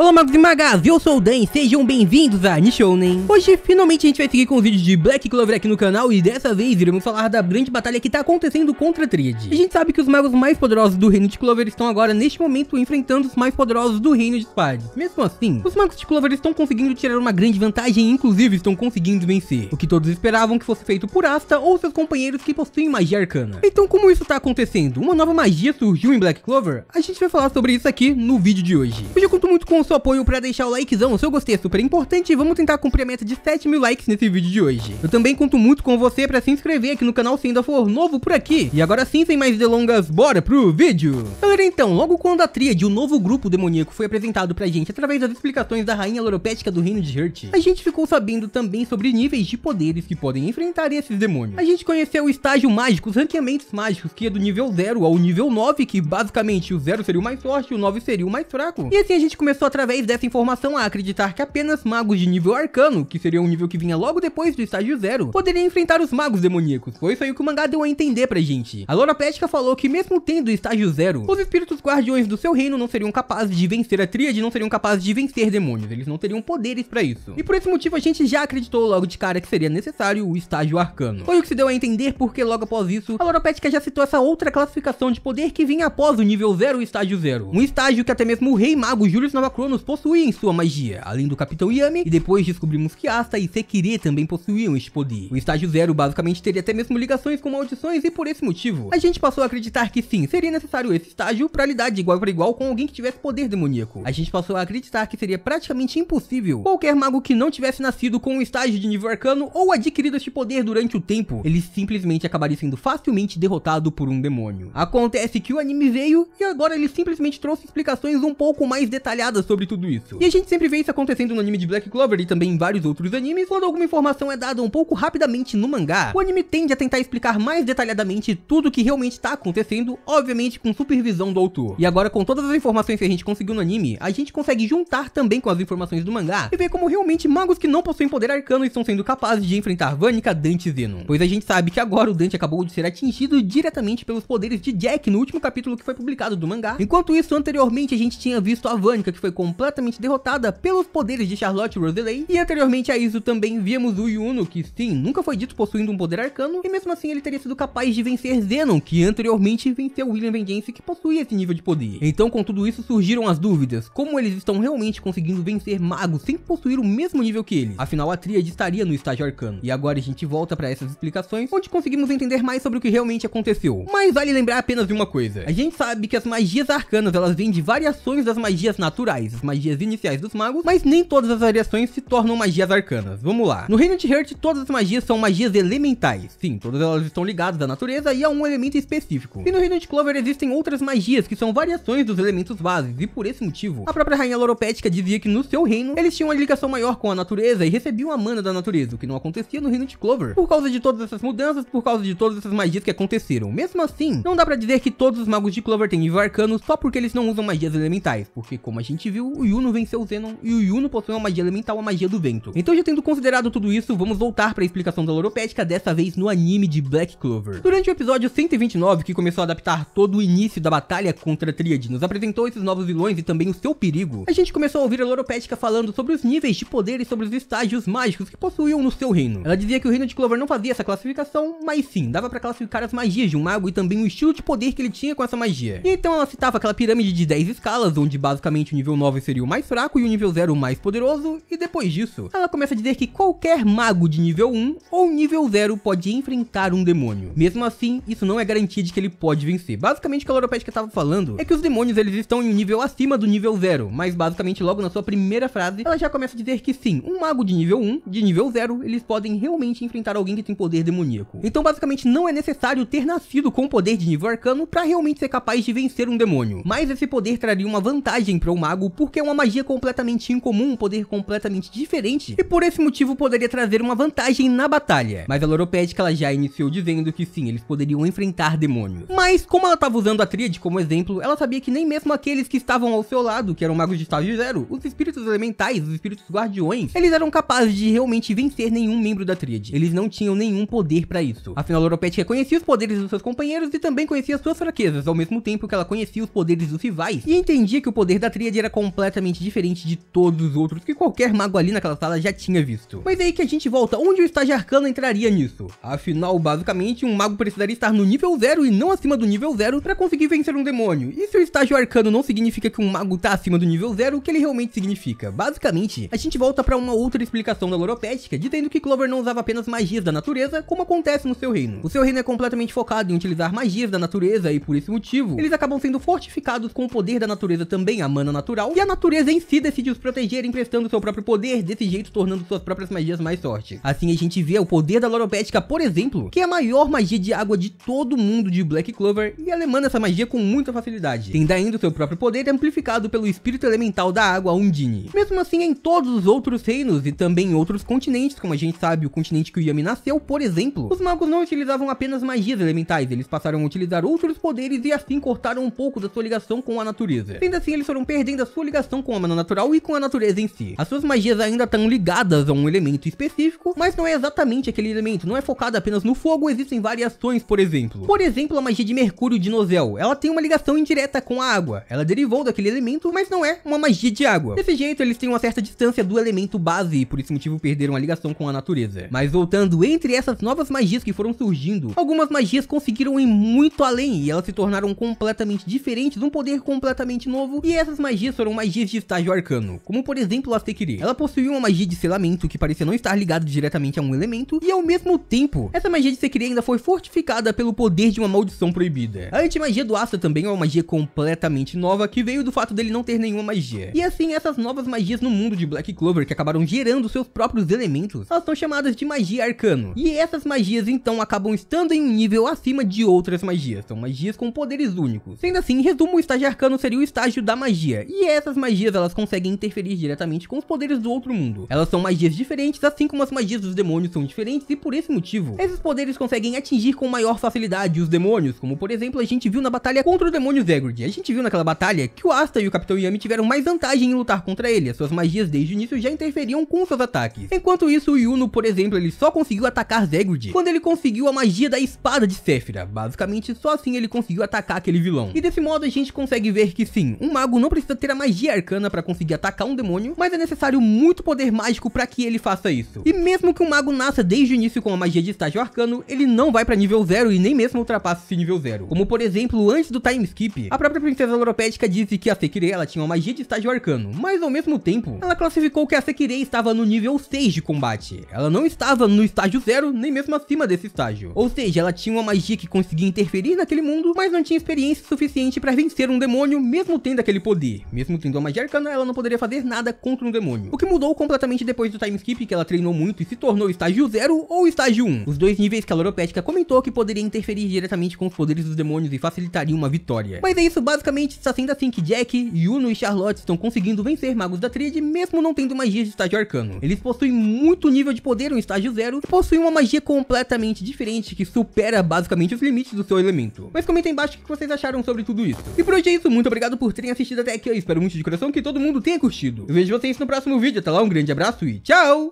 Olá magos e magas, eu sou o Dan e sejam bem-vindos a Nishounen. Hoje finalmente a gente vai seguir com o vídeo de Black Clover aqui no canal e dessa vez iremos falar da grande batalha que está acontecendo contra a Tríade. A gente sabe que os magos mais poderosos do reino de Clover estão agora neste momento enfrentando os mais poderosos do reino de Spade. Mesmo assim, os magos de Clover estão conseguindo tirar uma grande vantagem e inclusive estão conseguindo vencer, o que todos esperavam que fosse feito por Asta ou seus companheiros que possuem magia arcana. Então como isso está acontecendo? Uma nova magia surgiu em Black Clover? A gente vai falar sobre isso aqui no vídeo de hoje. Hoje eu conto muito com os seu apoio para deixar o likezão, o seu gostei é super importante e vamos tentar cumprir a meta de 7 mil likes nesse vídeo de hoje. Eu também conto muito com você para se inscrever aqui no canal se ainda for novo por aqui. E agora sim, sem mais delongas, bora pro vídeo! Galera, então, logo quando a tríade, o novo grupo demoníaco, foi apresentado pra gente através das explicações da rainha loropética do reino de Hurt, a gente ficou sabendo também sobre níveis de poderes que podem enfrentar esses demônios. A gente conheceu o estágio mágico, os ranqueamentos mágicos, que é do nível 0 ao nível 9, que basicamente o 0 seria o mais forte e o 9 seria o mais fraco. E assim a gente começou a através dessa informação a acreditar que apenas magos de nível arcano, que seria um nível que vinha logo depois do estágio zero, poderiam enfrentar os magos demoníacos. Foi isso aí que o mangá deu a entender pra gente. A Lora Pética falou que mesmo tendo o estágio zero, os espíritos guardiões do seu reino não seriam capazes de vencer a tríade, não seriam capazes de vencer demônios, eles não teriam poderes pra isso. E por esse motivo a gente já acreditou logo de cara que seria necessário o estágio arcano. Foi o que se deu a entender porque logo após isso, a Loropédica já citou essa outra classificação de poder que vinha após o nível 0 o estágio 0. Um estágio que até mesmo o rei mago Július Nova Cronos possuíam sua magia, além do Capitão Yami, e depois descobrimos que Asta e Sekire também possuíam este poder. O estágio zero basicamente teria até mesmo ligações com maldições e por esse motivo, a gente passou a acreditar que sim, seria necessário esse estágio para lidar de igual para igual com alguém que tivesse poder demoníaco. A gente passou a acreditar que seria praticamente impossível qualquer mago que não tivesse nascido com um estágio de nível arcano ou adquirido este poder durante o tempo, ele simplesmente acabaria sendo facilmente derrotado por um demônio. Acontece que o anime veio e agora ele simplesmente trouxe explicações um pouco mais detalhadas sobre tudo isso. E a gente sempre vê isso acontecendo no anime de Black Clover e também em vários outros animes, quando alguma informação é dada um pouco rapidamente no mangá, o anime tende a tentar explicar mais detalhadamente tudo o que realmente está acontecendo, obviamente com supervisão do autor. E agora com todas as informações que a gente conseguiu no anime, a gente consegue juntar também com as informações do mangá e ver como realmente magos que não possuem poder arcano estão sendo capazes de enfrentar Vanica, Dante e Zenon. Pois a gente sabe que agora o Dante acabou de ser atingido diretamente pelos poderes de Jack no último capítulo que foi publicado do mangá, enquanto isso anteriormente a gente tinha visto a Vanica que foi completamente derrotada pelos poderes de Charlotte Roseley, e anteriormente a isso também vimos o Yuno, que sim, nunca foi dito possuindo um poder arcano, e mesmo assim ele teria sido capaz de vencer Zenon, que anteriormente venceu William Vengeance, que possuía esse nível de poder. Então com tudo isso surgiram as dúvidas, como eles estão realmente conseguindo vencer magos sem possuir o mesmo nível que eles? Afinal a tríade estaria no estágio arcano. E agora a gente volta para essas explicações, onde conseguimos entender mais sobre o que realmente aconteceu. Mas vale lembrar apenas de uma coisa, a gente sabe que as magias arcanas elas vêm de variações das magias naturais, variações, as magias iniciais dos magos, mas nem todas as variações se tornam magias arcanas. Vamos lá. No Reino de Heart, todas as magias são magias elementais. Sim, todas elas estão ligadas à natureza e a um elemento específico. E no Reino de Clover existem outras magias que são variações dos elementos bases, e por esse motivo, a própria Rainha Loropética dizia que no seu reino, eles tinham uma ligação maior com a natureza e recebiam a mana da natureza, o que não acontecia no Reino de Clover. Por causa de todas essas mudanças, por causa de todas essas magias que aconteceram. Mesmo assim, não dá pra dizer que todos os magos de Clover têm nível arcano só porque eles não usam magias elementais, porque como a gente viu, o Yuno venceu o Zenon e o Yuno possui uma magia elemental, a magia do vento. Então já tendo considerado tudo isso, vamos voltar para a explicação da loropédica, dessa vez no anime de Black Clover. Durante o episódio 129, que começou a adaptar todo o início da batalha contra a Tríade, nos apresentou esses novos vilões e também o seu perigo, a gente começou a ouvir a loropédica falando sobre os níveis de poder e sobre os estágios mágicos que possuíam no seu reino. Ela dizia que o reino de Clover não fazia essa classificação, mas sim, dava para classificar as magias de um mago e também o estilo de poder que ele tinha com essa magia. E então ela citava aquela pirâmide de 10 escalas, onde basicamente o nível 9 9 seria o mais fraco e o nível 0 o mais poderoso, e depois disso, ela começa a dizer que qualquer mago de nível 1 ou nível 0 pode enfrentar um demônio. Mesmo assim, isso não é garantia de que ele pode vencer. Basicamente o que a Loropédica estava falando é que os demônios eles estão em um nível acima do nível 0, mas basicamente logo na sua primeira frase, ela já começa a dizer que sim, um mago de nível 1, de nível 0, eles podem realmente enfrentar alguém que tem poder demoníaco. Então basicamente não é necessário ter nascido com poder de nível arcano para realmente ser capaz de vencer um demônio, mas esse poder traria uma vantagem para o mago porque é uma magia completamente incomum, um poder completamente diferente, e por esse motivo poderia trazer uma vantagem na batalha. Mas a Loropédica ela já iniciou dizendo que sim, eles poderiam enfrentar demônios. Mas como ela estava usando a tríade como exemplo, ela sabia que nem mesmo aqueles que estavam ao seu lado, que eram magos de estágio zero, os espíritos elementais, os espíritos guardiões, eles eram capazes de realmente vencer nenhum membro da tríade. Eles não tinham nenhum poder para isso. Afinal, a Loropédica conhecia os poderes dos seus companheiros e também conhecia suas fraquezas, ao mesmo tempo que ela conhecia os poderes dos rivais, e entendia que o poder da tríade era com completamente diferente de todos os outros que qualquer mago ali naquela sala já tinha visto. Mas é aí que a gente volta, onde o estágio arcano entraria nisso? Afinal, basicamente, um mago precisaria estar no nível 0 e não acima do nível 0 para conseguir vencer um demônio. E se o estágio arcano não significa que um mago tá acima do nível 0, o que ele realmente significa? Basicamente, a gente volta para uma outra explicação da loropética, dizendo que Clover não usava apenas magias da natureza, como acontece no seu reino. O seu reino é completamente focado em utilizar magias da natureza e por esse motivo, eles acabam sendo fortificados com o poder da natureza também, a mana natural, e a natureza em si decide os proteger emprestando seu próprio poder, desse jeito tornando suas próprias magias mais fortes. Assim a gente vê o poder da Loropética, por exemplo, que é a maior magia de água de todo mundo de Black Clover, e ela emana essa magia com muita facilidade, tendo ainda o seu próprio poder amplificado pelo espírito elemental da água Undine. Mesmo assim, em todos os outros reinos e também em outros continentes, como a gente sabe, o continente que o Yami nasceu, por exemplo, os magos não utilizavam apenas magias elementais, eles passaram a utilizar outros poderes e assim cortaram um pouco da sua ligação com a natureza. Ainda assim, eles foram perdendo a sua sua ligação com a mana natural e com a natureza em si. As suas magias ainda estão ligadas a um elemento específico, mas não é exatamente aquele elemento, não é focada apenas no fogo, existem variações, por exemplo. Por exemplo, a magia de Mercúrio de Nozel, ela tem uma ligação indireta com a água, ela derivou daquele elemento, mas não é uma magia de água. Desse jeito, eles têm uma certa distância do elemento base e por esse motivo perderam a ligação com a natureza. Mas voltando, entre essas novas magias que foram surgindo, algumas magias conseguiram ir muito além e elas se tornaram completamente diferentes, um poder completamente novo, e essas magias foram eram magias de estágio arcano, como por exemplo a Sekiri. Ela possuía uma magia de selamento que parecia não estar ligada diretamente a um elemento, e ao mesmo tempo, essa magia de Sekiri ainda foi fortificada pelo poder de uma maldição proibida. A antimagia do Asta também é uma magia completamente nova que veio do fato dele não ter nenhuma magia. E assim, essas novas magias no mundo de Black Clover que acabaram gerando seus próprios elementos, elas são chamadas de magia arcano. E essas magias então acabam estando em um nível acima de outras magias, são magias com poderes únicos. Sendo assim, em resumo, o estágio arcano seria o estágio da magia, e é essas magias elas conseguem interferir diretamente com os poderes do outro mundo. Elas são magias diferentes, assim como as magias dos demônios são diferentes, e por esse motivo, esses poderes conseguem atingir com maior facilidade os demônios, como por exemplo a gente viu na batalha contra o demônio Zegrid. A gente viu naquela batalha que o Asta e o Capitão Yami tiveram mais vantagem em lutar contra ele, as suas magias desde o início já interferiam com seus ataques. Enquanto isso, o Yuno, por exemplo, ele só conseguiu atacar Zegrid quando ele conseguiu a magia da espada de Sephira. Basicamente, só assim ele conseguiu atacar aquele vilão. E desse modo a gente consegue ver que sim, um mago não precisa ter a magia magia arcana para conseguir atacar um demônio, mas é necessário muito poder mágico para que ele faça isso. E mesmo que um mago nasça desde o início com a magia de estágio arcano, ele não vai para nível 0 e nem mesmo ultrapassa esse nível 0. Como por exemplo, antes do time skip, a própria princesa Loropédica disse que a Sekirei ela tinha uma magia de estágio arcano, mas ao mesmo tempo, ela classificou que a Sekirei estava no nível 6 de combate. Ela não estava no estágio 0, nem mesmo acima desse estágio. Ou seja, ela tinha uma magia que conseguia interferir naquele mundo, mas não tinha experiência suficiente para vencer um demônio mesmo tendo aquele poder, mesmo muito em então Doma de Arcana, ela não poderia fazer nada contra um demônio. O que mudou completamente depois do time skip, que ela treinou muito e se tornou estágio 0 ou estágio 1. Os dois níveis que a Loropética comentou que poderia interferir diretamente com os poderes dos demônios e facilitaria uma vitória. Mas é isso, basicamente, está sendo assim que Jack, Yuno e Charlotte estão conseguindo vencer magos da tríade, mesmo não tendo magia de estágio arcano. Eles possuem muito nível de poder, no estágio 0, e possuem uma magia completamente diferente, que supera basicamente os limites do seu elemento. Mas comenta embaixo o que vocês acharam sobre tudo isso. E por hoje é isso, muito obrigado por terem assistido até aqui, eu espero muito de coração que todo mundo tenha curtido. Eu vejo vocês no próximo vídeo. Até lá, um grande abraço e tchau!